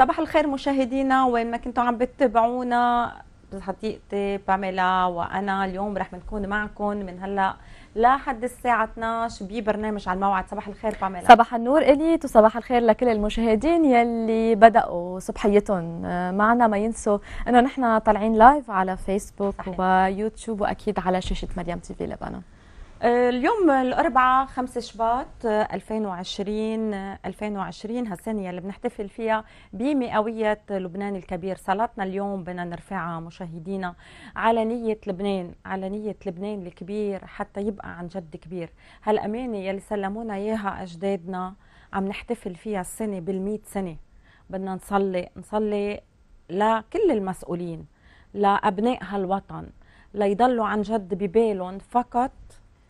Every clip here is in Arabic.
صباح الخير مشاهدينا وين ما كنتوا عم بتتابعونا صديقتي باميلا وانا اليوم رح نكون معكم من هلا لحد الساعة 12 ببرنامج على الموعد صباح الخير باميلا صباح النور إليت وصباح الخير لكل المشاهدين يلي بدأوا صبحيتهم آه، معنا ما ينسوا أنه نحن طالعين لايف على فيسبوك صحيح. ويوتيوب وأكيد على شاشة مريم تي في لبنان اليوم الأربعة 5 شباط 2020 2020 هالسنة اللي بنحتفل فيها بمئوية لبنان الكبير صلاتنا اليوم بدنا نرفعها مشاهدينا على نية لبنان على نية لبنان الكبير حتى يبقى عن جد كبير هالأمانة يلي سلمونا إياها أجدادنا عم نحتفل فيها السنة بالمئة سنة بدنا نصلي نصلي لكل المسؤولين لأبناء هالوطن ليضلوا عن جد ببالهم فقط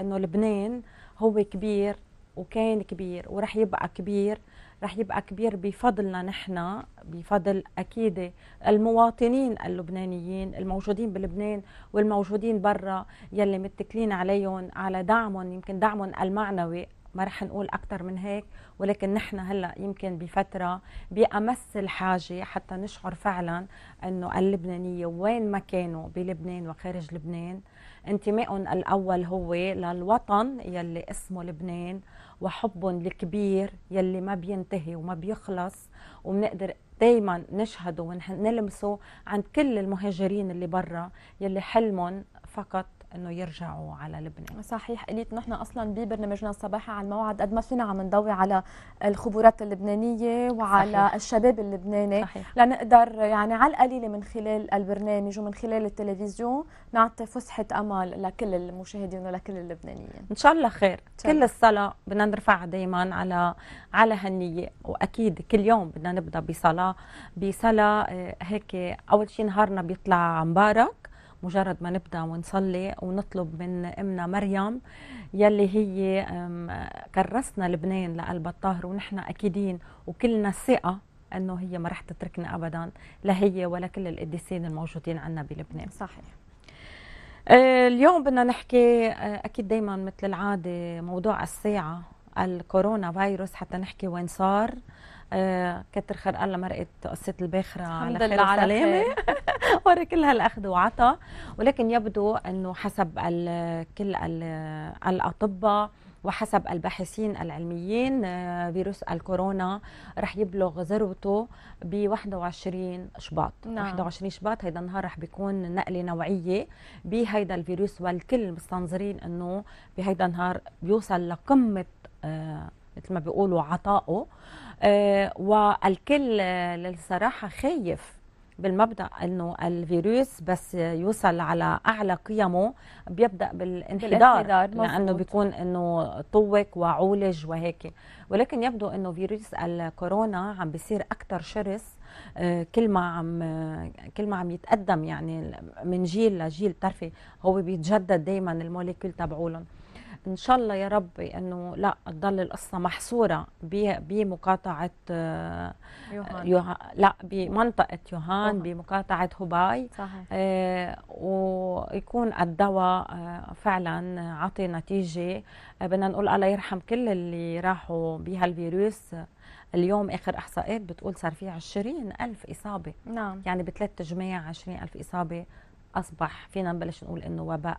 انه لبنان هو كبير وكان كبير ورح يبقى كبير رح يبقى كبير بفضلنا نحن بفضل اكيد المواطنين اللبنانيين الموجودين بلبنان والموجودين برا يلي متكلين عليهم على دعمهم يمكن دعمهم المعنوي ما رح نقول اكثر من هيك ولكن نحن هلا يمكن بفتره بامس الحاجه حتى نشعر فعلا انه اللبنانيه وين ما كانوا بلبنان وخارج لبنان انتمائهم الاول هو للوطن يلي اسمه لبنان وحبهم الكبير يلي ما بينتهي وما بيخلص وبنقدر دايما نشهده ونلمسه عند كل المهاجرين اللي برا يلي حلمهم فقط انه يرجعوا على لبنان صحيح قلت نحن اصلا ببرنامجنا الصباحي على الموعد قد ما فينا عم نضوي على الخبرات اللبنانيه وعلى صحيح. الشباب اللبناني صحيح. لنقدر يعني على القليله من خلال البرنامج ومن خلال التلفزيون نعطي فسحه امل لكل المشاهدين ولكل اللبنانيين ان شاء الله خير شاء. كل الصلاه بدنا نرفع دائما على على هالنيه واكيد كل يوم بدنا نبدا بصلاه بصلاه آه، هيك اول شيء نهارنا بيطلع مبارك مجرد ما نبدا ونصلي ونطلب من امنا مريم يلي هي كرسنا لبنان لقلبها الطاهر ونحن اكيدين وكلنا ثقه انه هي ما رح تتركنا ابدا لا هي ولا كل القديسين الموجودين عندنا بلبنان صحيح آه، اليوم بدنا نحكي آه، اكيد دائما مثل العاده موضوع الساعه الكورونا فيروس حتى نحكي وين صار آه، كتر خير الله مرقت قصه الباخره على خير وسلامه ورا كل هالاخذ وعطى ولكن يبدو انه حسب الـ كل الـ الاطباء وحسب الباحثين العلميين آه، فيروس الكورونا رح يبلغ ذروته ب 21 شباط نعم. 21 شباط هيدا النهار رح بيكون نقله نوعيه بهيدا الفيروس والكل مستنظرين انه بهيدا النهار بيوصل لقمه آه، مثل ما بيقولوا عطائه آه، والكل آه، للصراحه خايف بالمبدا انه الفيروس بس يوصل على اعلى قيمه بيبدا بالانحدار, بالانحدار لانه بيكون انه طوق وعولج وهيك ولكن يبدو انه فيروس الكورونا عم بيصير اكثر شرس آه، كل ما عم كل ما عم يتقدم يعني من جيل لجيل بتعرفي هو بيتجدد دائما الموليكيول تبعولهم ان شاء الله يا رب انه لا تضل القصه محصوره بمقاطعه يوهان لا بمنطقه يوهان بمقاطعه هوباي صحيح. آه، ويكون الدواء آه، فعلا عطي نتيجه آه، بدنا نقول الله يرحم كل اللي راحوا بهالفيروس اليوم اخر احصائيات بتقول صار في 20000 اصابه نعم يعني بثلاث تجميع 20000 اصابه اصبح فينا نبلش نقول انه وباء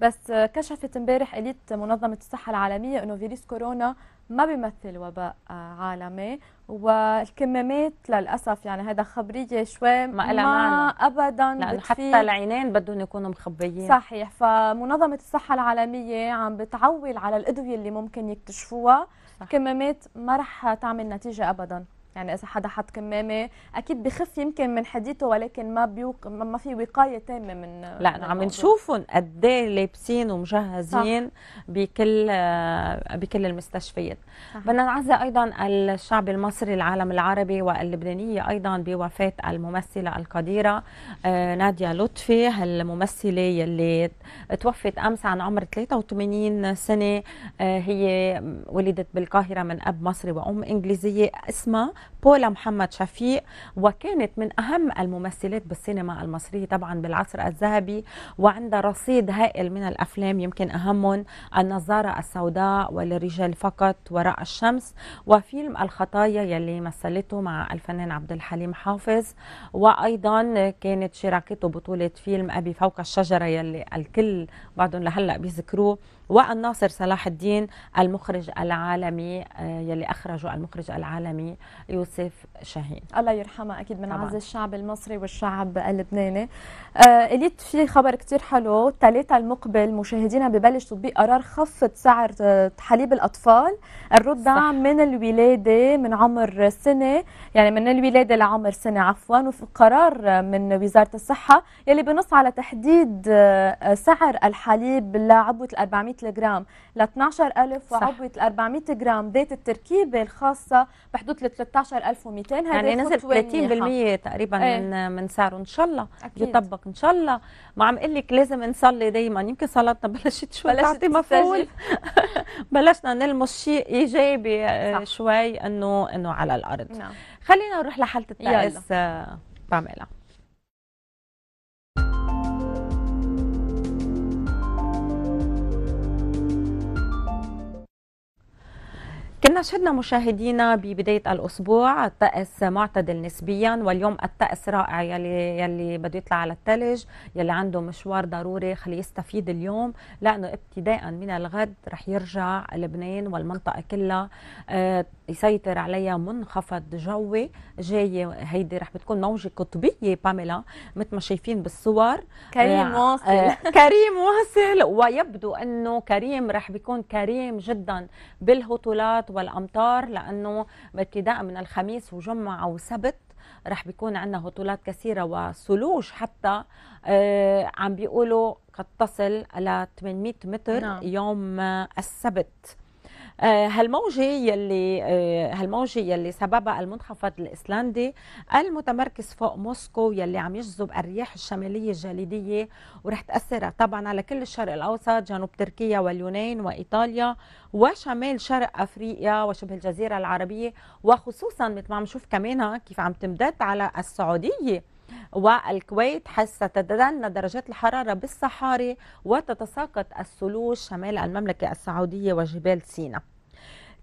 بس كشفت امبارح اليت منظمه الصحه العالميه انه فيروس كورونا ما بيمثل وباء عالمي والكمامات للاسف يعني هذا خبريه شوي ما, ما ابدا لانه حتى العينين بدهم يكونوا مخبيين صحيح فمنظمه الصحه العالميه عم بتعول على الادويه اللي ممكن يكتشفوها صح. كمامات ما رح تعمل نتيجه ابدا يعني اذا حدا حط كمامه اكيد بخف يمكن من حديته ولكن ما بيوق ما في وقايه تامه من لا من عم نشوفهم قد ايه لابسين ومجهزين صح. بكل بكل المستشفيات بدنا نعزي ايضا الشعب المصري العالم العربي واللبنانيه ايضا بوفاه الممثله القديره آه، ناديه لطفي هالممثله يلي توفت امس عن عمر 83 سنه آه، هي ولدت بالقاهره من اب مصري وام انجليزيه اسمها بولا محمد شفيق وكانت من أهم الممثلات بالسينما المصرية طبعا بالعصر الذهبي وعندها رصيد هائل من الأفلام يمكن أهمهم النظارة السوداء وللرجال فقط وراء الشمس وفيلم الخطايا يلي مثلته مع الفنان عبد الحليم حافظ وأيضا كانت شراكته بطولة فيلم أبي فوق الشجرة يلي الكل بعدهم لهلأ بيذكروه والناصر صلاح الدين المخرج العالمي آه، يلي اخرجه المخرج العالمي يوسف شاهين الله يرحمه اكيد من عز الشعب المصري والشعب اللبناني قلت آه، في خبر كثير حلو ثلاثة المقبل مشاهدينا ببلش تطبيق قرار خفض سعر آه، حليب الاطفال الرضع من الولاده من عمر سنه يعني من الولاده لعمر سنه عفوا وفي قرار من وزاره الصحه يلي بنص على تحديد سعر الحليب لعبوه 400 جرام ل 12000 وعبوه 400 جرام ذات التركيبه الخاصه بحدود 13200 يعني نزل 30% تقريبا ايه؟ من من سعره ان شاء الله أكيد. يطبق ان شاء الله ما عم اقول لك لازم نصلي دائما يمكن صلاتنا بلشت شوي بلشت تعطي مفعول بلشنا نلمس شيء ايجابي آه، صح. شوي انه انه على الارض نعم. خلينا نروح لحاله التأس آه، بعملها كنا شهدنا مشاهدينا ببدايه الاسبوع الطقس معتدل نسبيا واليوم الطقس رائع يلي يلي بده يطلع على الثلج يلي عنده مشوار ضروري خليه يستفيد اليوم لانه ابتداء من الغد رح يرجع لبنان والمنطقه كلها آه، يسيطر عليها منخفض جوي جاي هيدي رح بتكون موجه قطبيه باميلا مثل ما شايفين بالصور كريم آه، واصل آه، كريم واصل ويبدو انه كريم رح بيكون كريم جدا بالهطولات والامطار لانه ابتداء من الخميس وجمعه وسبت رح بيكون عندنا هطولات كثيرة وثلوج حتى آه عم بيقولوا قد تصل إلى 800 متر نعم. يوم السبت هالموجة آه، يلي هالموجة آه، يلي سببها المنخفض الإسلندي المتمركز فوق موسكو يلي عم يجذب الرياح الشمالية الجليدية ورح تأثر طبعا على كل الشرق الأوسط جنوب تركيا واليونان وإيطاليا وشمال شرق أفريقيا وشبه الجزيرة العربية وخصوصا مثل ما عم نشوف كمان كيف عم تمتد على السعودية والكويت ستتدنى درجات الحرارة بالصحاري وتتساقط الثلوج شمال المملكة السعودية وجبال سيناء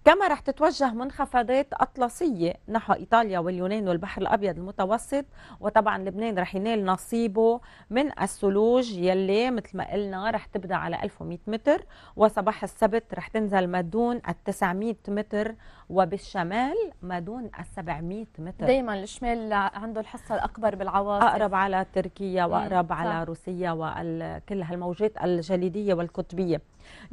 كما رح تتوجه منخفضات أطلسية نحو إيطاليا واليونان والبحر الأبيض المتوسط وطبعا لبنان رح ينال نصيبه من الثلوج يلي مثل ما قلنا رح تبدأ على 1100 متر وصباح السبت رح تنزل ما دون ال 900 متر وبالشمال ما دون ال 700 متر دائما الشمال عنده الحصة الأكبر بالعواصف أقرب على تركيا إيه، وأقرب على روسيا وكل هالموجات الجليدية والقطبية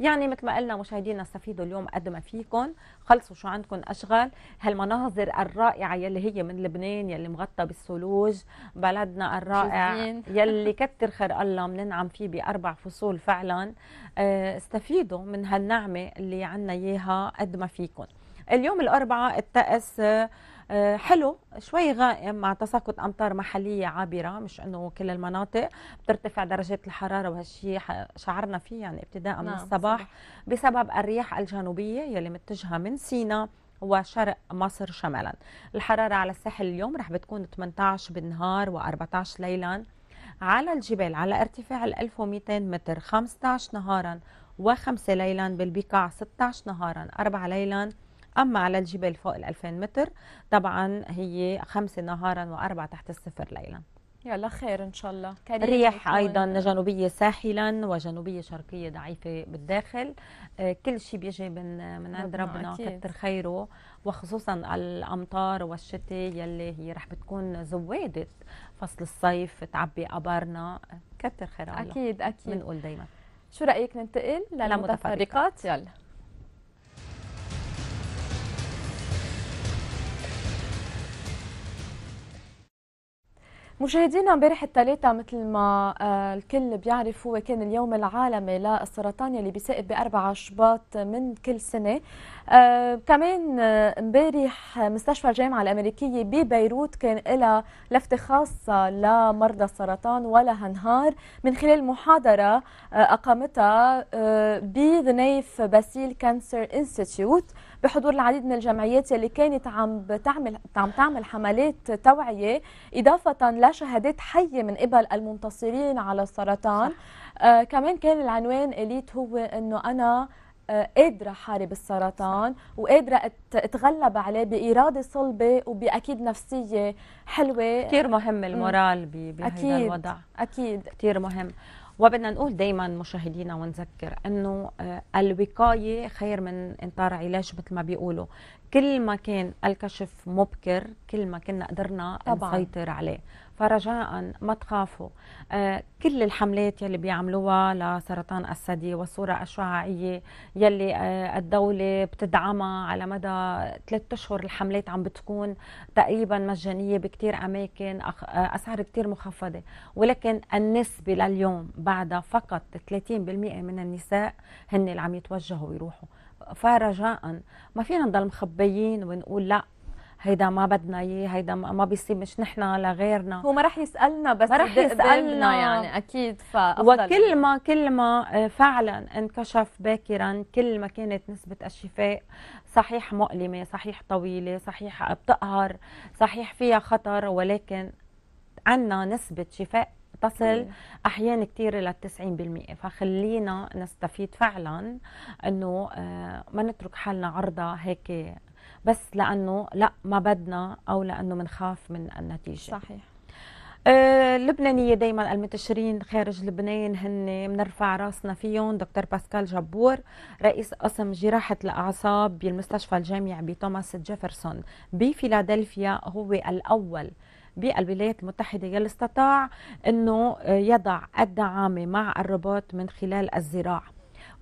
يعني مثل ما قلنا مشاهدينا استفيدوا اليوم قد ما فيكم خلصوا شو عندكم اشغال هالمناظر الرائعه يلي هي من لبنان يلي مغطى بالثلوج بلدنا الرائع يلي كتر خير الله بننعم فيه باربع فصول فعلا آه، استفيدوا من هالنعمه اللي عنا اياها قد ما فيكم اليوم الاربعاء الطقس آه، آه، حلو شوي غائم مع تساقط امطار محليه عابره مش انه كل المناطق بترتفع درجات الحراره وهالشيء شعرنا فيه يعني ابتداء من نعم، الصباح بسبب الرياح الجنوبيه يلي متجهه من سيناء وشرق مصر شمالا الحرارة على الساحل اليوم رح بتكون 18 بالنهار و14 ليلا على الجبال على ارتفاع 1200 متر 15 نهارا و5 ليلا بالبقاع 16 نهارا 4 ليلا أما على الجبال فوق ال 2000 متر طبعا هي خمسة نهارا وأربعة تحت الصفر ليلا يلا خير ان شاء الله رياح ايضا جنوبيه ساحلا وجنوبيه شرقيه ضعيفه بالداخل آه، كل شيء بيجي من من عند ربنا كتر خيره وخصوصا الامطار والشتاء يلي هي رح بتكون زواده فصل الصيف تعبي ابارنا كتر خير الله اكيد اكيد بنقول دائما شو رايك ننتقل للمتفرقات يلا مشاهدينا امبارح الثلاثاء مثل ما آه، الكل بيعرف هو كان اليوم العالمي للسرطان اللي بيسائد ب 4 شباط من كل سنه آه، كمان آه، امبارح مستشفى الجامعة الأمريكية ببيروت كان لها لفتة خاصة لمرضى السرطان ولا هنهار من خلال محاضرة آه، أقامتها آه، بذنيف باسيل كانسر انستيتيوت بحضور العديد من الجمعيات اللي كانت عم بتعمل عم تعمل حملات توعية إضافة لشهادات حية من قبل المنتصرين على السرطان آه كمان كان العنوان اليت هو إنه أنا آه، قادره حارب السرطان وقادره اتغلب عليه باراده صلبه وباكيد نفسيه حلوه كثير مهم المورال بهذا الوضع اكيد كثير مهم وبدنا نقول دائما مشاهدينا ونذكر انه آه، الوقايه خير من انطار علاج مثل ما بيقولوا كل ما كان الكشف مبكر كل ما كنا قدرنا طبعاً. نسيطر عليه فرجاء ما تخافوا آه، كل الحملات يلي بيعملوها لسرطان الثدي والصورة الشعاعية يلي آه، الدولة بتدعمها على مدى ثلاثة أشهر الحملات عم بتكون تقريبا مجانية بكتير أماكن آه، أسعار كتير مخفضة ولكن النسبة لليوم بعدها فقط 30% من النساء هن اللي عم يتوجهوا ويروحوا فرجاء ما فينا نضل مخبيين ونقول لا هيدا ما بدنا اياه هيدا ما بيصير مش نحن لغيرنا هو ما رح يسالنا بس ما رح يسالنا يعني اكيد فافضل وكل يعني. ما كل ما آه، فعلا انكشف باكرا كل ما كانت نسبه الشفاء صحيح مؤلمه صحيح طويله صحيح بتقهر صحيح فيها خطر ولكن عندنا نسبه شفاء تصل احيانا كثير لل 90% فخلينا نستفيد فعلا انه آه، ما نترك حالنا عرضه هيك بس لانه لا ما بدنا او لانه بنخاف من النتيجه صحيح اللبنانيه آه، دائما المنتشرين خارج لبنان هن بنرفع راسنا فيهم دكتور باسكال جبور رئيس قسم جراحه الاعصاب بالمستشفى الجامعي بتوماس جيفرسون بفيلادلفيا هو الاول بالولايات المتحدة يلي استطاع أنه يضع الدعامة مع الروبوت من خلال الزراعة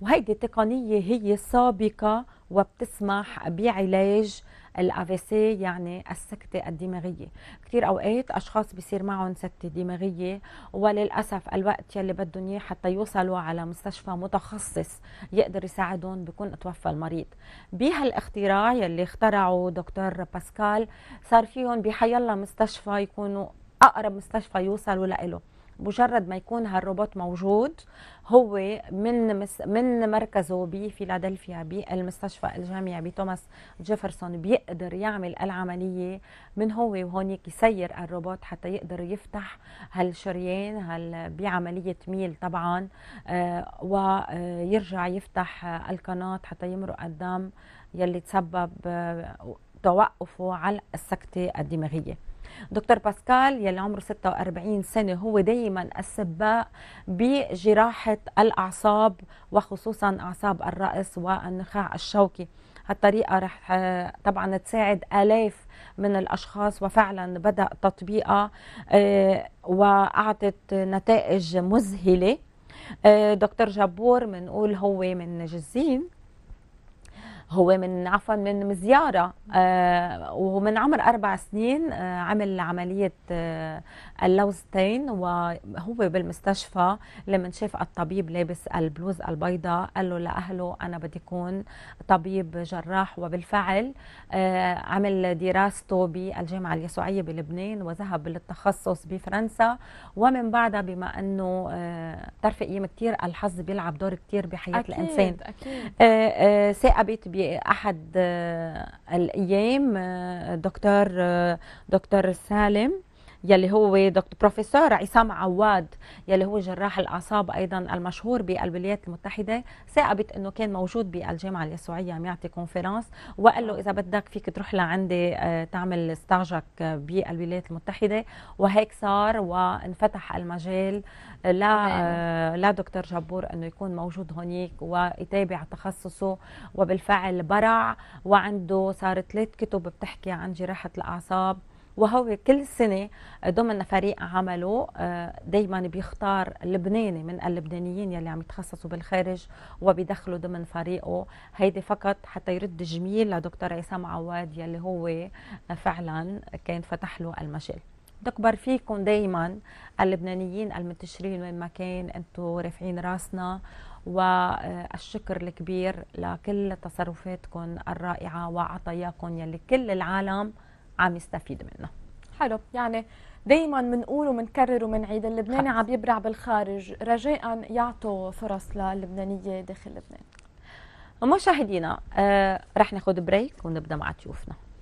وهيدي تقنية هي سابقة وبتسمح بعلاج الافيسي يعني السكته الدماغيه كثير اوقات اشخاص بيصير معهم سكته دماغيه وللاسف الوقت يلي بدهم اياه حتى يوصلوا على مستشفى متخصص يقدر يساعدهم بكون توفى المريض بهالاختراع يلي اخترعه دكتور باسكال صار فيهم بحي الله مستشفى يكونوا اقرب مستشفى يوصلوا لإله مجرد ما يكون هالروبوت موجود هو من مس من مركزه بفيلادلفيا بالمستشفى الجامعي بتوماس جيفرسون بيقدر يعمل العمليه من هو وهونيك يسير الروبوت حتى يقدر يفتح هالشريان هال بعمليه ميل طبعا آه، ويرجع آه، يفتح القناه حتى يمرق الدم يلي تسبب آه، توقفه على السكته الدماغيه دكتور باسكال يلي عمره 46 سنه هو دائما السباق بجراحه الاعصاب وخصوصا اعصاب الراس والنخاع الشوكي هالطريقة رح آه، طبعا تساعد آلاف من الأشخاص وفعلا بدأ تطبيقها آه، وأعطت نتائج مذهلة آه، دكتور جبور بنقول هو من جزين هو من عفوا من زياره آه، ومن عمر اربع سنين آه، عمل عمليه آه، اللوزتين وهو بالمستشفى لما شاف الطبيب لابس البلوز البيضاء قال له لاهله انا بدي اكون طبيب جراح وبالفعل عمل دراسته بالجامعه اليسوعيه بلبنان وذهب للتخصص بفرنسا ومن بعدها بما انه ترفق كثير الحظ بيلعب دور كثير بحياه أكيد الانسان اكيد ثاقبت في احد آه، الايام آه، دكتور آه، دكتور سالم يلي هو دكتور بروفيسور عصام عواد يلي هو جراح الاعصاب ايضا المشهور بالولايات المتحده ثاقبت انه كان موجود بالجامعه اليسوعيه عم يعطي كونفرنس وقال له اذا بدك فيك تروح لعندي آه، تعمل ستاجك بالولايات المتحده وهيك صار وانفتح المجال آه، لا آه، لا دكتور جبور انه يكون موجود هونيك ويتابع تخصصه وبالفعل برع وعنده صار ثلاث كتب بتحكي عن جراحه الاعصاب وهو كل سنة ضمن فريق عمله آه، دايما بيختار لبناني من اللبنانيين يلي عم يتخصصوا بالخارج وبيدخلوا ضمن فريقه هيدي فقط حتى يرد جميل لدكتور عصام عواد يلي هو آه، فعلا كان فتح له المجال تكبر فيكم دايما اللبنانيين المنتشرين وين ما كان انتم رافعين راسنا والشكر الكبير لكل تصرفاتكم الرائعه وعطاياكم يلي كل العالم عم يستفيد منه حلو يعني دائما بنقول وبنكرر وبنعيد اللبناني عم يبرع بالخارج رجاء يعطوا فرص للبنانيه داخل لبنان مشاهدينا آه رح ناخذ بريك ونبدا مع ضيوفنا